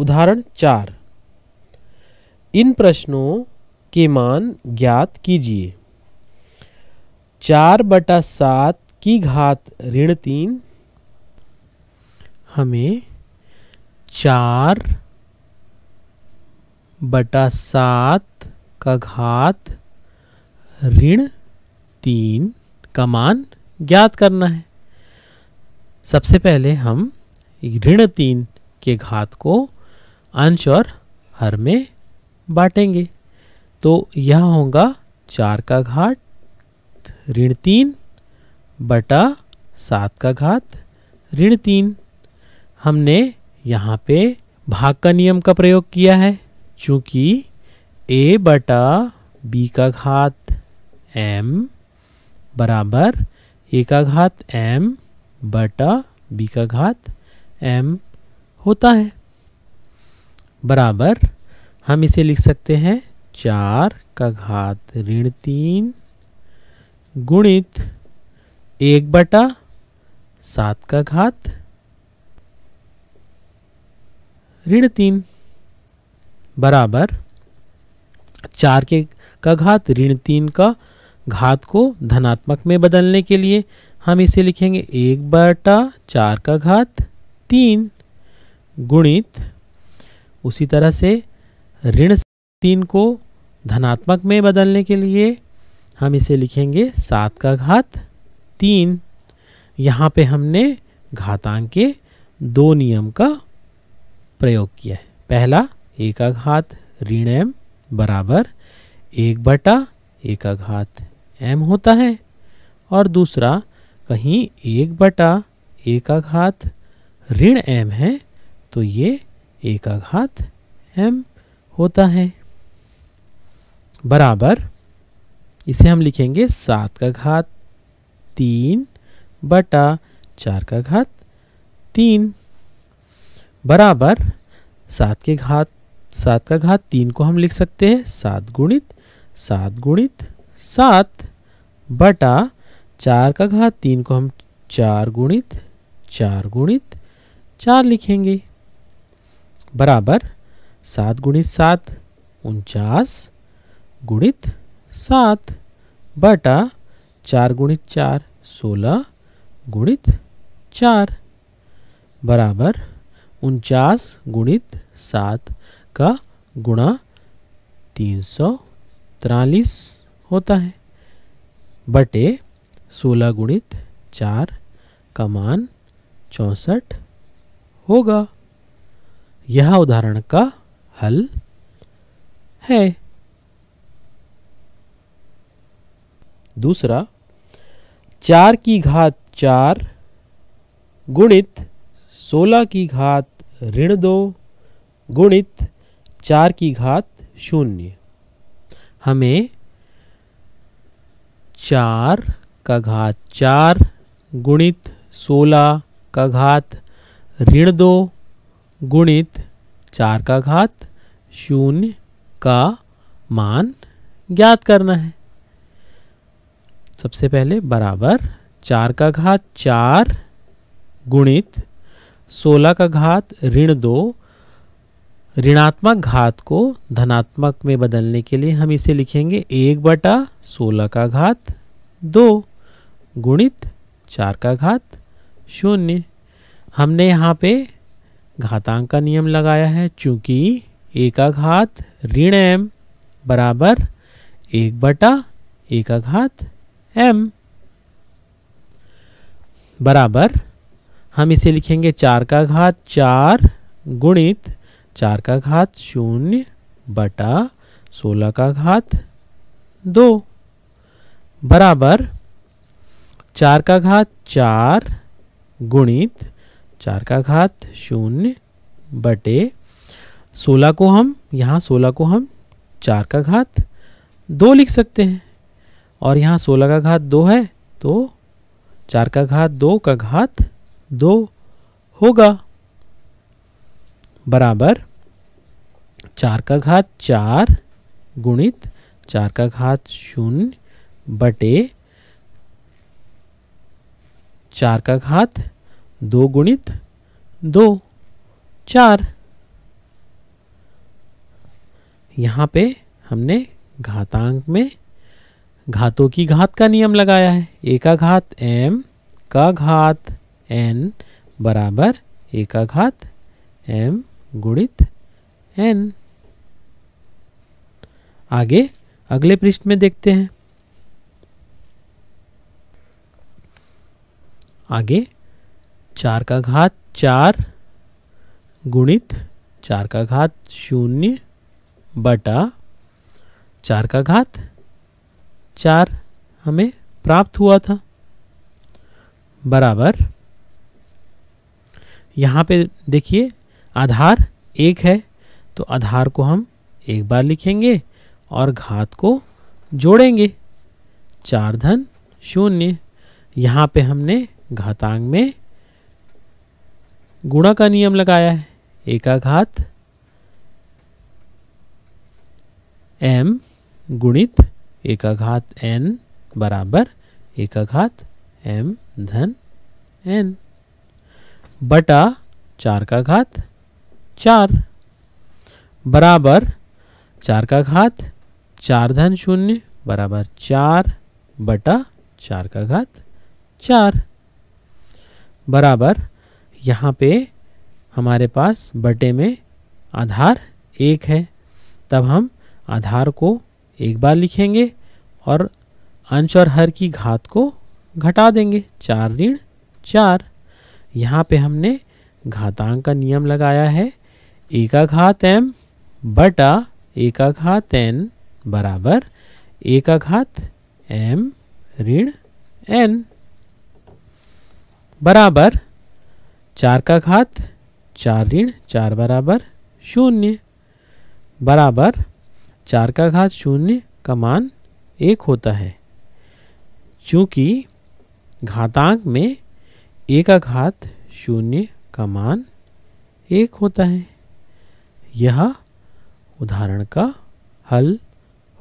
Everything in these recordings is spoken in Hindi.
उदाहरण चार इन प्रश्नों के मान ज्ञात कीजिए चार बटा सात की घात ऋण तीन हमें चार बटा सात का घात ऋण तीन का मान ज्ञात करना है सबसे पहले हम ऋण तीन के घात को अंश और हर में बांटेंगे तो यह होगा चार का घाट ऋण तीन बटा सात का घात ऋण तीन हमने यहाँ पे भाग का नियम का प्रयोग किया है चूँकि ए बटा बी का घात एम बराबर ए का घात एम बटा बी का घात एम होता है बराबर हम इसे लिख सकते हैं चार का घात ऋण तीन गुणित एक बटा सात का घात ऋण तीन बराबर चार के का घात ऋण तीन का घात को धनात्मक में बदलने के लिए हम इसे लिखेंगे एक बटा चार का घात तीन गुणित उसी तरह से ऋण तीन को धनात्मक में बदलने के लिए हम इसे लिखेंगे सात का घात तीन यहाँ पे हमने घातांक के दो नियम का प्रयोग किया है पहला एक घात ऋण एम बराबर एक बटा एक घात एम होता है और दूसरा कहीं एक बटा एक घात ऋण एम है तो ये एक घात एम होता है बराबर इसे हम लिखेंगे सात का घात तीन बटा चार का घात तीन बराबर सात के घात सात का घात तीन को हम लिख सकते हैं सात गुणित सात गुणित सात बटा चार का घात तीन को हम चार गुणित चार गुणित चार लिखेंगे बराबर सात गुणित सात उनचास गुणित सात बटा चार गुणित चार सोलह गुणित चार बराबर उनचास गुणित सात का गुणा तीन सौ तिरालीस होता है बटे सोलह गुणित चार का मान चौंसठ होगा यह उदाहरण का हल है दूसरा चार की घात चार गुणित सोलह की घात ऋण दो गुणित चार की घात शून्य हमें चार का घात चार गुणित सोलह का घात ऋण दो गुणित चार का घात शून्य का मान ज्ञात करना है सबसे पहले बराबर चार का घात चार गुणित सोलह का घात ऋण दो ऋणात्मक घात को धनात्मक में बदलने के लिए हम इसे लिखेंगे एक बटा सोलह का घात दो गुणित चार का घात शून्य हमने यहाँ पे घातांक का नियम लगाया है चूंकि एका घात ऋण एम बराबर एक बटा एका घात एम बराबर हम इसे लिखेंगे चार का घात चार गुणित चार का घात शून्य बटा सोलह का घात दो बराबर चार का घात चार गुणित चार का घात शून्य बटे सोलह को हम यहाँ सोलह को हम चार का घात दो लिख सकते हैं और यहाँ सोलह का घात दो है तो चार का घात दो का घात दो होगा बराबर चार का घात चार गुणित चार का घात शून्य बटे चार का घात दो गुणित दो चार यहाँ पे हमने घातांक में घातों की घात का नियम लगाया है एका घात एम का घात एन बराबर एका घात एम गुणित एन आगे अगले पृष्ठ में देखते हैं आगे चार का घात चार गुणित चार का घात शून्य बटा चार का घात चार हमें प्राप्त हुआ था बराबर यहाँ पे देखिए आधार एक है तो आधार को हम एक बार लिखेंगे और घात को जोड़ेंगे चार धन शून्य यहाँ पे हमने घातांक में गुणा का नियम लगाया है एकाघात एम गुणित एकाघात एन बराबर एकाघात एम धन एन बटा चार का घात चार बराबर चार का घात चार धन शून्य बराबर चार बटा चार का घात चार बराबर यहाँ पे हमारे पास बटे में आधार एक है तब हम आधार को एक बार लिखेंगे और अंश और हर की घात को घटा देंगे चार ऋण चार यहाँ पे हमने घातांक का नियम लगाया है घात एम बटा घात एन बराबर घात एम ऋण एन बराबर चार का घात चार ऋण चार बराबर शून्य बराबर चार का घात शून्य का मान एक होता है चूँकि घातांक में ए का घात शून्य का मान एक होता है यह उदाहरण का हल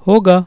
होगा